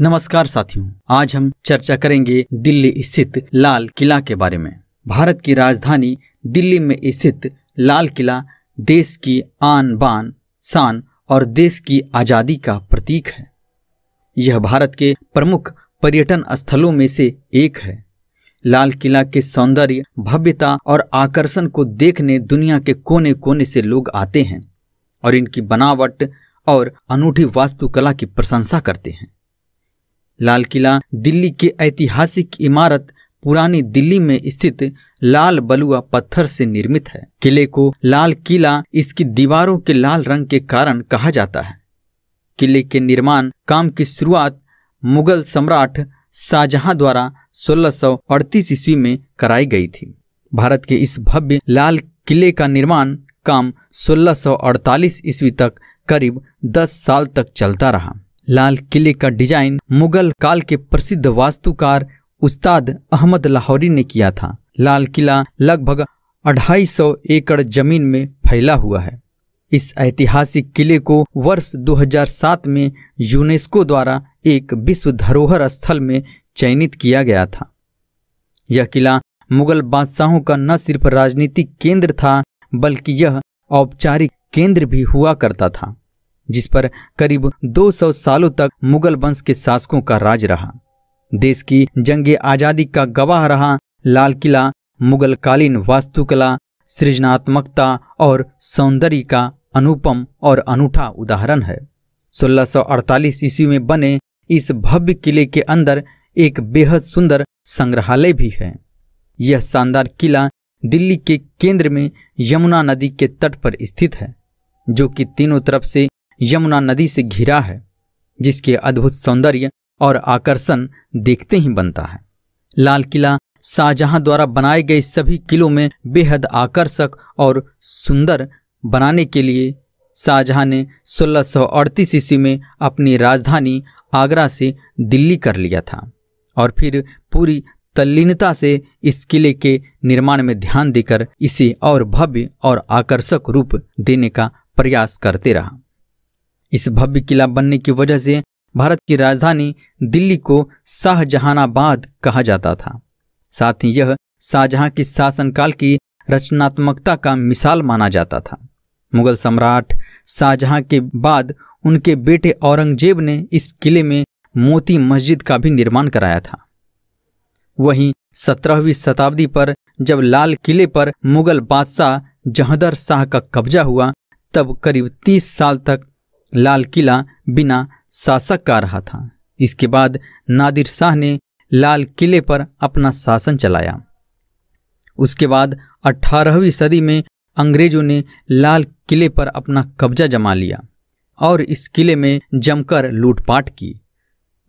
नमस्कार साथियों आज हम चर्चा करेंगे दिल्ली स्थित लाल किला के बारे में भारत की राजधानी दिल्ली में स्थित लाल किला देश की आन बान शान और देश की आज़ादी का प्रतीक है यह भारत के प्रमुख पर्यटन स्थलों में से एक है लाल किला के सौंदर्य भव्यता और आकर्षण को देखने दुनिया के कोने कोने से लोग आते हैं और इनकी बनावट और अनूठी वास्तुकला की प्रशंसा करते हैं लाल किला दिल्ली की ऐतिहासिक इमारत पुरानी दिल्ली में स्थित लाल बलुआ पत्थर से निर्मित है किले को लाल किला इसकी दीवारों के लाल रंग के कारण कहा जाता है किले के निर्माण काम की शुरुआत मुगल सम्राट शाहजहां द्वारा अड़तीस ईस्वी में कराई गई थी भारत के इस भव्य लाल किले का निर्माण काम 1648 ईस्वी तक करीब 10 साल तक चलता रहा लाल किले का डिजाइन मुगल काल के प्रसिद्ध वास्तुकार उस्ताद अहमद लाहौरी ने किया था लाल किला लगभग अढ़ाई सौ एकड़ जमीन में फैला हुआ है इस ऐतिहासिक किले को वर्ष 2007 में यूनेस्को द्वारा एक विश्व धरोहर स्थल में चयनित किया गया था यह किला मुगल बादशाहों का न सिर्फ राजनीतिक केंद्र था बल्कि यह औपचारिक केंद्र भी हुआ करता था जिस पर करीब 200 सालों तक मुगल वंश के शासकों का राज रहा देश की जंग आज़ादी का गवाह रहा लाल किला मुगल कालीन वास्तुकला सृजनात्मकता और सौंदर्य का अनुपम और अनूठा उदाहरण है 1648 ईस्वी में बने इस भव्य किले के अंदर एक बेहद सुंदर संग्रहालय भी है यह शानदार किला दिल्ली के केंद्र में यमुना नदी के तट पर स्थित है जो कि तीनों तरफ से यमुना नदी से घिरा है जिसके अद्भुत सौंदर्य और आकर्षण देखते ही बनता है लाल किला शाहजहां द्वारा बनाए गए सभी किलों में बेहद आकर्षक और सुंदर बनाने के लिए शाहजहां ने सोलह अड़तीस ईस्वी में अपनी राजधानी आगरा से दिल्ली कर लिया था और फिर पूरी तल्लीनता से इस किले के निर्माण में ध्यान देकर इसे और भव्य और आकर्षक रूप देने का प्रयास करते रहा इस भव्य किला बनने की वजह से भारत की राजधानी दिल्ली को शाहजहानाबाद कहा जाता था साथ ही यह शाहजहां के शासनकाल की रचनात्मकता का मिसाल माना जाता था मुगल सम्राट शाहजहां के बाद उनके बेटे औरंगजेब ने इस किले में मोती मस्जिद का भी निर्माण कराया था वहीं सत्रहवीं शताब्दी पर जब लाल किले पर मुगल बादशाह जहदर शाह का कब्जा हुआ तब करीब तीस साल तक लाल किला बिना शासक का रहा था इसके बाद नादिर शाह ने लाल किले पर अपना शासन चलाया उसके बाद 18वीं सदी में अंग्रेजों ने लाल किले पर अपना कब्जा जमा लिया और इस किले में जमकर लूटपाट की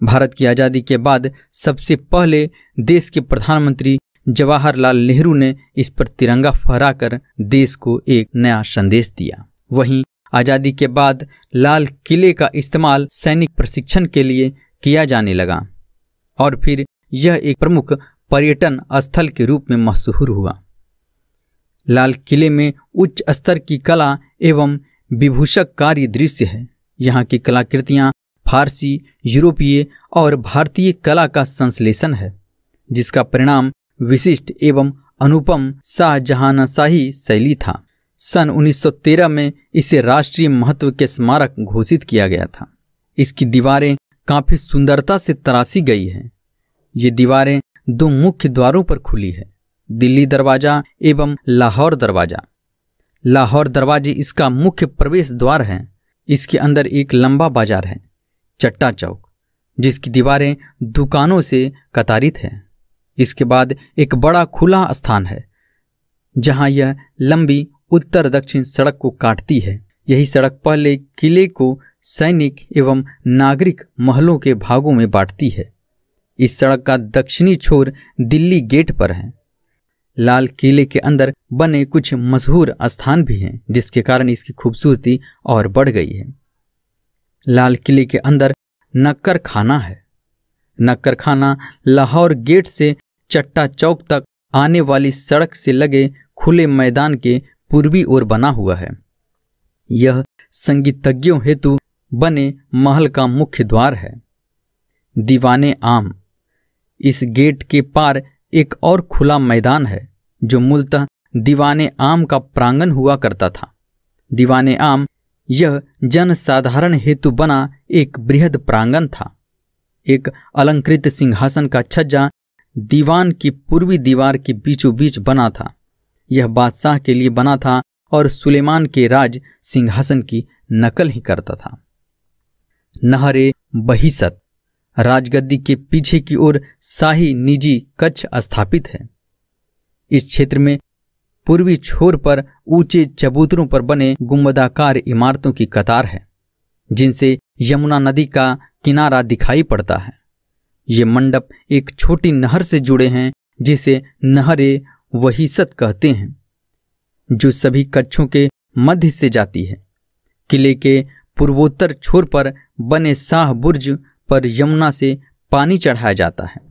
भारत की आज़ादी के बाद सबसे पहले देश के प्रधानमंत्री जवाहरलाल नेहरू ने इस पर तिरंगा फहराकर देश को एक नया संदेश दिया वहीं आज़ादी के बाद लाल किले का इस्तेमाल सैनिक प्रशिक्षण के लिए किया जाने लगा और फिर यह एक प्रमुख पर्यटन स्थल के रूप में मशहूर हुआ लाल किले में उच्च स्तर की कला एवं विभूषक कार्य दृश्य है यहाँ की कलाकृतियाँ फारसी यूरोपीय और भारतीय कला का संश्लेषण है जिसका परिणाम विशिष्ट एवं अनुपम शाहजहानाशाही शैली था सन 1913 में इसे राष्ट्रीय महत्व के स्मारक घोषित किया गया था इसकी दीवारें काफी सुंदरता से तराशी गई हैं ये दीवारें दो मुख्य द्वारों पर खुली है दिल्ली दरवाजा एवं लाहौर दरवाजा लाहौर दरवाजे इसका मुख्य प्रवेश द्वार है इसके अंदर एक लंबा बाजार है चट्टा चौक जिसकी दीवारें दुकानों से कतारित है इसके बाद एक बड़ा खुला स्थान है जहां यह लंबी उत्तर दक्षिण सड़क को काटती है यही सड़क पहले किले को सैनिक एवं नागरिक महलों के भागों में बांटती है इस सड़क का दक्षिणी छोर दिल्ली गेट पर है लाल किले के अंदर बने कुछ मशहूर स्थान भी हैं जिसके कारण इसकी खूबसूरती और बढ़ गई है लाल किले के अंदर नक्कर खाना है नक्कर खाना लाहौर गेट से चट्टा चौक तक आने वाली सड़क से लगे खुले मैदान के पूर्वी ओर बना हुआ है यह संगीतज्ञों हेतु बने महल का मुख्य द्वार है दीवाने आम इस गेट के पार एक और खुला मैदान है जो मूलतः दीवाने आम का प्रांगण हुआ करता था दीवाने आम यह जनसाधारण हेतु बना एक बृहद प्रांगण था एक अलंकृत सिंहासन का छज्जा दीवान की पूर्वी दीवार के बीचों बीच बना था यह बादशाह के लिए बना था और सुलेमान के राज सिंहासन की नकल ही करता था नहरे बहिसत राजगद्दी के पीछे की ओर शाही निजी कच्छ स्थापित है इस क्षेत्र में पूर्वी छोर पर ऊंचे चबूतरों पर बने गुम्बदाकार इमारतों की कतार है जिनसे यमुना नदी का किनारा दिखाई पड़ता है ये मंडप एक छोटी नहर से जुड़े हैं जिसे नहरे वहीसत कहते हैं जो सभी कच्छों के मध्य से जाती है किले के पूर्वोत्तर छोर पर बने शाह बुर्ज पर यमुना से पानी चढ़ाया जाता है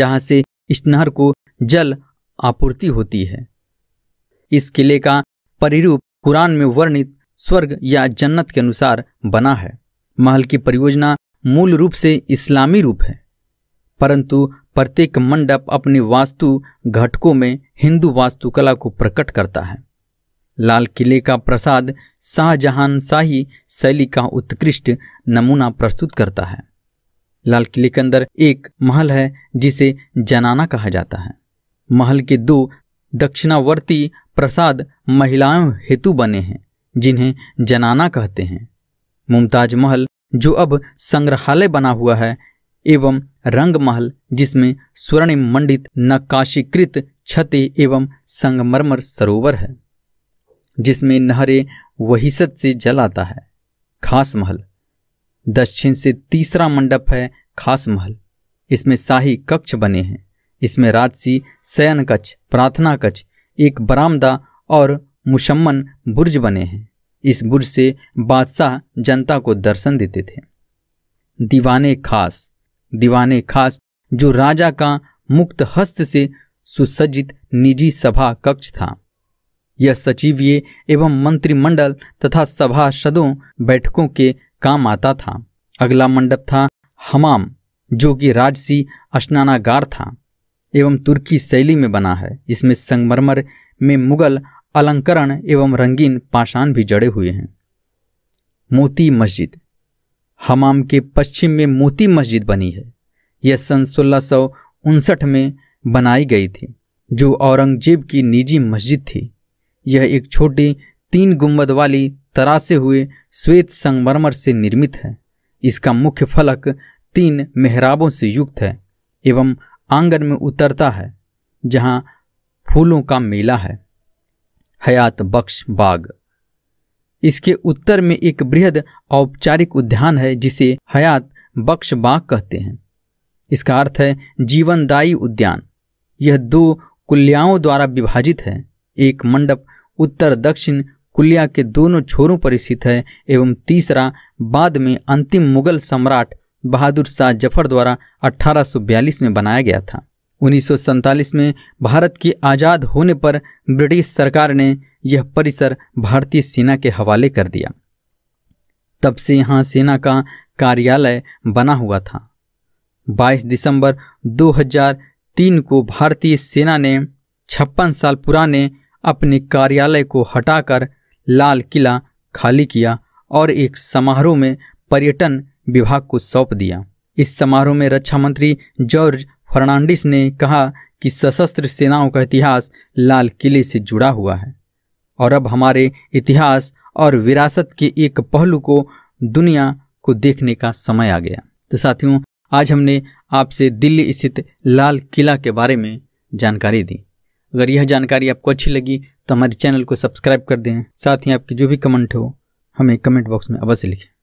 जहां से इस नहर को जल आपूर्ति होती है इस किले का परिरूप कुरान में वर्णित स्वर्ग या जन्नत के अनुसार बना है महल की परियोजना मूल रूप से इस्लामी रूप है परंतु प्रत्येक मंडप अपने वास्तु घटकों में हिंदू वास्तुकला को प्रकट करता है लाल किले का प्रसाद शाहजहान शाही शैली का उत्कृष्ट नमूना प्रस्तुत करता है लाल किले के अंदर एक महल है जिसे जनाना कहा जाता है महल के दो दक्षिणावर्ती प्रसाद महिलाओं हेतु बने हैं जिन्हें जनाना कहते हैं मुमताज महल जो अब संग्रहालय बना हुआ है एवं रंगमहल जिसमें स्वर्णिम मंडित नक्काशीकृत छते एवं संगमरमर सरोवर है जिसमें नहरें वहीसत से जल आता है खास महल दक्षिण से तीसरा मंडप है खास महल इसमें शाही कक्ष बने हैं इसमें राजसी शयन कक्ष प्रार्थना कक्ष एक बरामदा और मुशम्मन बुर्ज बने हैं इस बुर्ज से बादशाह जनता को दर्शन देते थे दीवाने खास दीवाने खास जो राजा का मुक्त हस्त से सुसज्जित निजी सभा कक्ष था यह सचिवीय एवं मंत्रिमंडल तथा सभा सदों बैठकों के काम आता था अगला मंडप था हमाम जो कि राजसी स्नानागार था एवं तुर्की शैली में बना है इसमें संगमरमर में मुगल अलंकरण एवं रंगीन पाषाण भी जड़े हुए हैं मोती मस्जिद हमाम के पश्चिम में मोती मस्जिद बनी है यह सन सोलह में बनाई गई थी जो औरंगजेब की निजी मस्जिद थी यह एक छोटी तीन गुंबद वाली तरासे हुए श्वेत संगमरमर से निर्मित है इसका मुख्य फलक तीन मेहराबों से युक्त है एवं आंगन में उतरता है जहाँ फूलों का मेला है हयात बख्श बाग इसके उत्तर में एक बृहद औपचारिक उद्यान है जिसे हयात बख्श बाग कहते हैं इसका अर्थ है जीवनदायी उद्यान यह दो कुल्याओं द्वारा विभाजित है एक मंडप उत्तर दक्षिण कुल्या के दोनों छोरों पर स्थित है एवं तीसरा बाद में अंतिम मुगल सम्राट बहादुर शाह जफर द्वारा 1842 में बनाया गया था उन्नीस में भारत की आज़ाद होने पर ब्रिटिश सरकार ने यह परिसर भारतीय सेना के हवाले कर दिया तब से यहाँ सेना का कार्यालय बना हुआ था 22 दिसंबर 2003 को भारतीय सेना ने छप्पन साल पुराने अपने कार्यालय को हटाकर लाल किला खाली किया और एक समारोह में पर्यटन विभाग को सौंप दिया इस समारोह में रक्षा मंत्री जॉर्ज फर्नांडिस ने कहा कि सशस्त्र सेनाओं का इतिहास लाल किले से जुड़ा हुआ है और अब हमारे इतिहास और विरासत के एक पहलू को दुनिया को देखने का समय आ गया तो साथियों आज हमने आपसे दिल्ली स्थित लाल किला के बारे में जानकारी दी अगर यह जानकारी आपको अच्छी लगी तो हमारे चैनल को सब्सक्राइब कर दें साथ ही आपके जो भी कमेंट हो हमें कमेंट बॉक्स में अवश्य लिखें